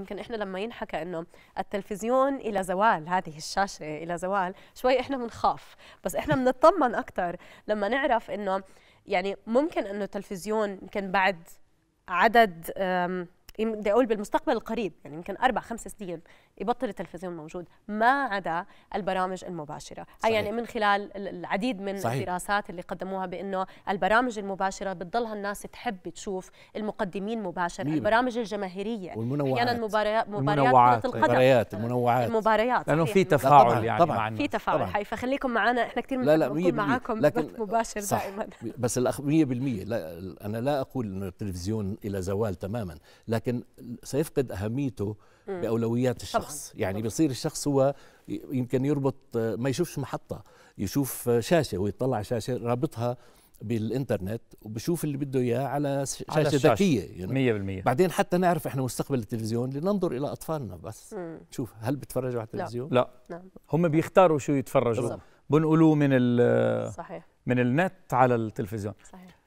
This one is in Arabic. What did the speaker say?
يمكن احنا لما ينحكى انه التلفزيون الى زوال هذه الشاشه الى زوال شوي احنا بنخاف بس احنا بنطمن اكثر لما نعرف انه يعني ممكن انه التلفزيون يمكن بعد عدد بدي اقول بالمستقبل القريب يعني يمكن اربع خمس سنين يبطل التلفزيون موجود ما عدا البرامج المباشره صحيح. يعني من خلال العديد من صحيح. الدراسات اللي قدموها بانه البرامج المباشره بتضلها الناس تحب تشوف المقدمين مباشره مين. البرامج الجماهيريه والمنوعات احيانا مباريات مباريات القدم المباريات المنوعات المباريات لانه في تفاعل يعني طبعا في تفاعل حي فخليكم معنا احنا كثير لا لا نكون معاكم لكن مباشر صح. دائما بس 100% لا انا لا اقول انه التلفزيون الى زوال تماما لكن لكن سيفقد اهميته باولويات الشخص يعني طبعاً. يعني بيصير الشخص هو يمكن يربط ما يشوفش محطه يشوف شاشه هو يطلع شاشه رابطها بالانترنت وبشوف اللي بده اياه على شاشه ذكيه يعني 100% بعدين حتى نعرف احنا مستقبل التلفزيون لننظر الى اطفالنا بس مم. شوف هل بتفرجوا على التلفزيون لا, لا. نعم. هم بيختاروا شو يتفرجوا بنقلوه من صحيح. من النت على التلفزيون صحيح.